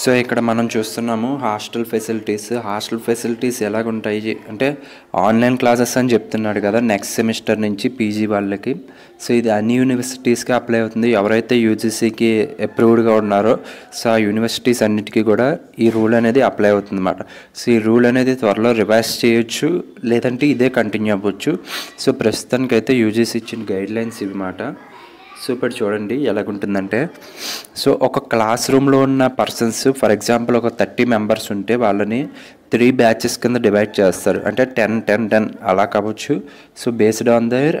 so ఇక్కడ మనం చూస్తున్నాము హాస్టల్ ఫెసిలిటీస్ హాస్టల్ ఫెసిలిటీస్ ఎలాగుంటాయి అంటే ఆన్లైన్ క్లాసెస్ అని చెప్తున్నాడు కదా నెక్స్ట్ సెమిస్టర్ నుంచి పీజీ వాళ్ళకి సో ఇది అన్ని యూనివర్సిటీస్కి అప్లై అవుతుంది ఎవరైతే యూజీసీకి అప్రూవ్డ్గా ఉన్నారో సో ఆ యూనివర్సిటీస్ అన్నిటికీ కూడా ఈ రూల్ అనేది అప్లై అవుతుంది అనమాట సో ఈ రూల్ అనేది త్వరలో రివైజ్ చేయొచ్చు లేదంటే ఇదే కంటిన్యూ అవ్వచ్చు సో ప్రస్తుతానికైతే యూజీసీ ఇచ్చిన గైడ్లైన్స్ ఇవి మాట సూపర్ చూడండి ఎలాగుంటుందంటే సో ఒక క్లాస్ రూమ్లో ఉన్న పర్సన్స్ ఫర్ ఎగ్జాంపుల్ ఒక థర్టీ మెంబర్స్ ఉంటే వాళ్ళని త్రీ బ్యాచెస్ కింద డివైడ్ చేస్తారు అంటే టెన్ టెన్ టెన్ అలా కావచ్చు so based on their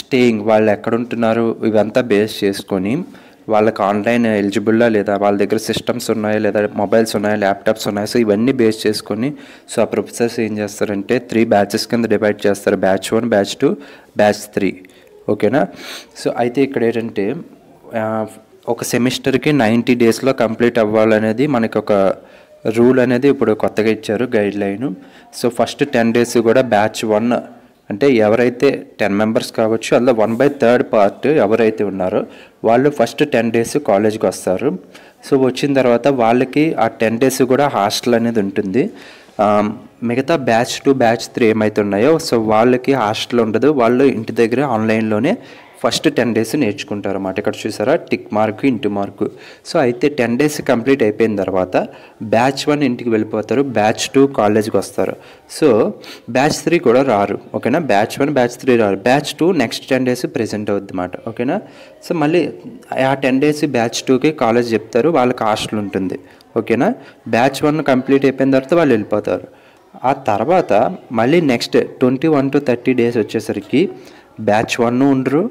staying వాళ్ళు ఎక్కడుంటున్నారు ఇవంతా బేస్ చేసుకొని వాళ్ళకి ఆన్లైన్ ఎలిజిబుల్లా లేదా వాళ్ళ దగ్గర సిస్టమ్స్ ఉన్నాయా లేదా మొబైల్స్ ఉన్నాయా ల్యాప్టాప్స్ ఉన్నాయా సో ఇవన్నీ బేస్ చేసుకొని సో ఆ ప్రొఫెసర్స్ ఏం చేస్తారంటే త్రీ బ్యాచెస్ కింద డివైడ్ చేస్తారు batch one batch two batch three ఓకేనా సో అయితే ఇక్కడ ఏంటంటే ఒక సెమిస్టర్కి నైంటీ డేస్లో కంప్లీట్ అవ్వాలనేది మనకి ఒక రూల్ అనేది ఇప్పుడు కొత్తగా ఇచ్చారు guideline so first ten days కూడా బ్యాచ్ వన్ అంటే ఎవరైతే టెన్ మెంబర్స్ కావచ్చు అందులో వన్ బై థర్డ్ పార్ట్ ఎవరైతే ఉన్నారో వాళ్ళు ఫస్ట్ టెన్ డేస్ కాలేజ్కి వస్తారు సో వచ్చిన తర్వాత వాళ్ళకి ఆ టెన్ డేస్ కూడా హాస్టల్ అనేది ఉంటుంది మిగతా బ్యాచ్ టూ బ్యాచ్ త్రీ ఏమైతున్నాయో సో వాళ్ళకి హాస్టల్ ఉండదు వాళ్ళు ఇంటి దగ్గర ఆన్లైన్లోనే ఫస్ట్ టెన్ డేస్ నేర్చుకుంటారు అన్నమాట ఇక్కడ చూసారా టిక్ మార్క్ ఇంటి మార్క్ సో అయితే టెన్ డేస్ కంప్లీట్ అయిపోయిన తర్వాత బ్యాచ్ వన్ ఇంటికి వెళ్ళిపోతారు బ్యాచ్ టూ కాలేజ్కి వస్తారు సో బ్యాచ్ త్రీ కూడా రారు ఓకేనా బ్యాచ్ వన్ బ్యాచ్ త్రీ రారు batch two next ten days present అవుద్ది అన్నమాట ఓకేనా సో మళ్ళీ ఆ టెన్ డేస్ బ్యాచ్ టూకి కాలేజ్ చెప్తారు వాళ్ళకి హాస్టల్ ఉంటుంది ఓకేనా బ్యాచ్ వన్ కంప్లీట్ అయిపోయిన తర్వాత వాళ్ళు వెళ్ళిపోతారు ఆ తర్వాత మళ్ళీ next twenty one to thirty days వచ్చేసరికి బ్యాచ్ వన్ ఉండరు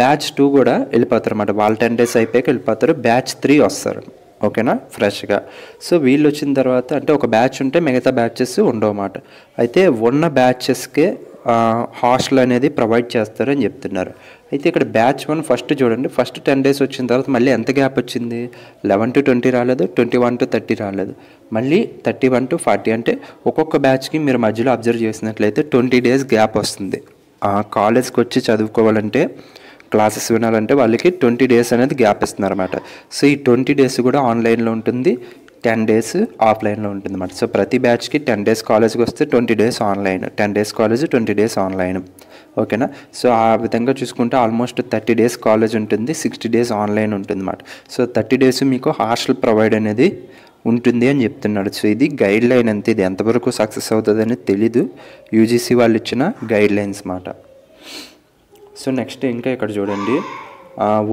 బ్యాచ్ టూ కూడా వెళ్ళిపోతారు అనమాట వాళ్ళు టెన్ డేస్ అయిపోయాక వెళ్ళిపోతారు బ్యాచ్ త్రీ వస్తారు ఓకేనా ఫ్రెష్గా సో వీళ్ళు వచ్చిన తర్వాత అంటే ఒక బ్యాచ్ ఉంటే మిగతా బ్యాచెస్ ఉండవు అన్నమాట అయితే ఉన్న బ్యాచెస్కే హాస్టల్ అనేది ప్రొవైడ్ చేస్తారని చెప్తున్నారు అయితే ఇక్కడ బ్యాచ్ వన్ ఫస్ట్ చూడండి ఫస్ట్ టెన్ డేస్ వచ్చిన తర్వాత మళ్ళీ ఎంత గ్యాప్ వచ్చింది లెవెన్ టు ట్వంటీ రాలేదు ట్వంటీ వన్ టు థర్టీ రాలేదు మళ్ళీ థర్టీ వన్ టు ఫార్టీ అంటే ఒక్కొక్క బ్యాచ్కి మీరు మధ్యలో అబ్జర్వ్ చేసినట్లయితే ట్వంటీ డేస్ గ్యాప్ వస్తుంది కాలేజ్కి వచ్చి చదువుకోవాలంటే క్లాసెస్ వినాలంటే వాళ్ళకి ట్వంటీ డేస్ అనేది గ్యాప్ ఇస్తున్నారన్నమాట సో ఈ ట్వంటీ డేస్ కూడా ఆన్లైన్లో ఉంటుంది టెన్ డేస్ ఆఫ్లైన్లో ఉంటుంది అన్నమాట సో ప్రతి బ్యాచ్కి టెన్ డేస్ కాలేజ్కి వస్తే twenty days online ten days college twenty days online ఓకేనా సో ఆ విధంగా చూసుకుంటే ఆల్మోస్ట్ థర్టీ డేస్ కాలేజ్ ఉంటుంది సిక్స్టీ డేస్ ఆన్లైన్ ఉంటుంది అన్నమాట సో థర్టీ డేస్ మీకు హాస్టల్ ప్రొవైడ్ అనేది ఉంటుంది అని చెప్తున్నాడు సో ఇది గైడ్ లైన్ అంతే ఇది ఎంతవరకు సక్సెస్ అవుతుంది అని తెలీదు యూజీసీ వాళ్ళు ఇచ్చిన గైడ్ లైన్స్ మాట సో నెక్స్ట్ ఇంకా ఇక్కడ చూడండి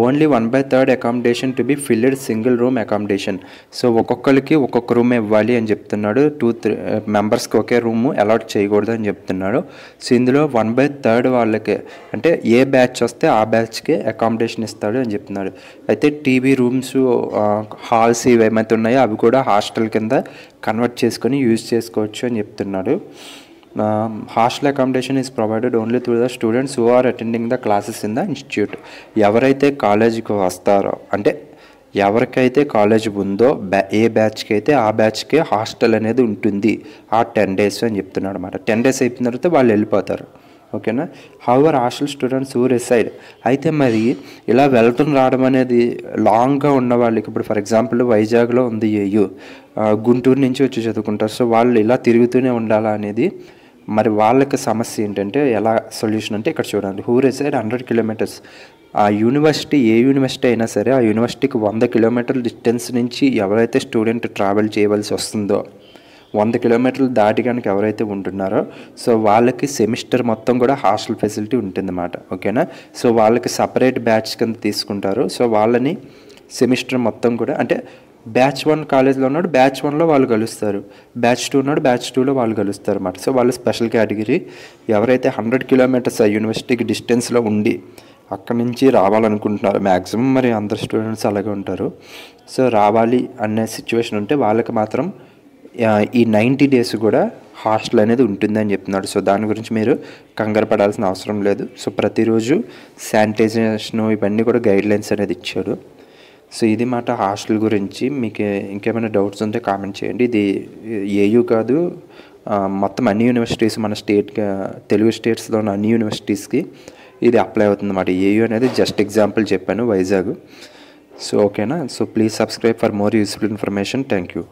only one by third accommodation to be filled single room accommodation so ఒక్కొక్కరికి ఒక్కొక్క రూమ్ ఇవ్వాలి అని చెప్తున్నాడు టూ త్రీ మెంబర్స్కి ఒకే రూమ్ అలాట్ చేయకూడదు అని చెప్తున్నాడు సో ఇందులో వన్ బై థర్డ్ వాళ్ళకి అంటే ఏ బ్యాచ్ వస్తే ఆ బ్యాచ్కి అకామిడేషన్ ఇస్తాడు అని చెప్తున్నాడు అయితే టీవీ రూమ్స్ హాల్స్ ఇవి ఏమైతే ఉన్నాయో అవి కూడా హాస్టల్ కింద కన్వర్ట్ చేసుకొని యూజ్ చేసుకోవచ్చు అని చెప్తున్నాడు hostel accommodation is provided only through the students who are attending the classes in the institute ఎవరైతే కాలేజీకి వస్తారో అంటే ఎవరికైతే కాలేజ్ ఉందో బ్యా ఏ బ్యాచ్కి అయితే ఆ బ్యాచ్కే హాస్టల్ అనేది ఉంటుంది ఆ టెన్ డేస్ అని చెప్తున్నాడు అనమాట టెన్ డేస్ అయిపోయిన తర్వాత వాళ్ళు వెళ్ళిపోతారు ఓకేనా హౌవర్ హాస్టల్ స్టూడెంట్స్ ఊర్ సైడ్ అయితే మరి ఇలా వెళ్తున్న రావడం అనేది లాంగ్గా ఉన్న వాళ్ళకి ఇప్పుడు ఫర్ ఎగ్జాంపుల్ వైజాగ్లో ఉంది ఏయు గుంటూరు నుంచి వచ్చి చదువుకుంటారు సో వాళ్ళు ఇలా తిరుగుతూనే ఉండాలా అనేది మరి వాళ్ళకి సమస్య ఏంటంటే ఎలా సొల్యూషన్ అంటే ఇక్కడ చూడండి హూ రిసైడ్ హండ్రెడ్ కిలోమీటర్స్ ఆ యూనివర్సిటీ ఏ యూనివర్సిటీ అయినా సరే ఆ యూనివర్సిటీకి వంద కిలోమీటర్ల డిస్టెన్స్ నుంచి ఎవరైతే స్టూడెంట్ ట్రావెల్ చేయవలసి వస్తుందో వంద కిలోమీటర్లు దాటి కనుక ఎవరైతే ఉంటున్నారో సో వాళ్ళకి సెమిస్టర్ మొత్తం కూడా హాస్టల్ ఫెసిలిటీ ఉంటుందన్నమాట ఓకేనా సో వాళ్ళకి సపరేట్ బ్యాచ్ కింద తీసుకుంటారు సో వాళ్ళని సెమిస్టర్ మొత్తం కూడా అంటే బ్యాచ్ వన్ కాలేజ్లో ఉన్నాడు బ్యాచ్ వన్లో వాళ్ళు కలుస్తారు బ్యాచ్ టూ ఉన్నాడు బ్యాచ్ టూలో వాళ్ళు కలుస్తారు అన్నమాట సో వాళ్ళు స్పెషల్ కేటగిరీ ఎవరైతే హండ్రెడ్ కిలోమీటర్స్ ఆ యూనివర్సిటీకి డిస్టెన్స్లో ఉండి అక్కడి నుంచి రావాలనుకుంటున్నారు మ్యాక్సిమం మరి అందరు స్టూడెంట్స్ అలాగే ఉంటారు సో రావాలి అనే సిచ్యువేషన్ ఉంటే వాళ్ళకి మాత్రం ఈ నైంటీ డేస్ కూడా హాస్టల్ అనేది ఉంటుందని చెప్తున్నాడు సో దాని గురించి మీరు కంగారు పడాల్సిన అవసరం లేదు సో ప్రతిరోజు శానిటైజేషన్ ఇవన్నీ కూడా గైడ్లైన్స్ అనేది ఇచ్చాడు సో ఇది మాట హాస్టల్ గురించి మీకు ఇంకేమైనా డౌట్స్ ఉంటే కామెంట్ చేయండి ఇది ఏయూ కాదు మొత్తం అన్ని యూనివర్సిటీస్ మన స్టేట్ తెలుగు స్టేట్స్లో ఉన్న అన్ని యూనివర్సిటీస్కి ఇది అప్లై అవుతుంది అన్నమాట ఏయూ అనేది జస్ట్ ఎగ్జాంపుల్ చెప్పాను వైజాగ్ సో ఓకేనా so please subscribe for more useful information thank you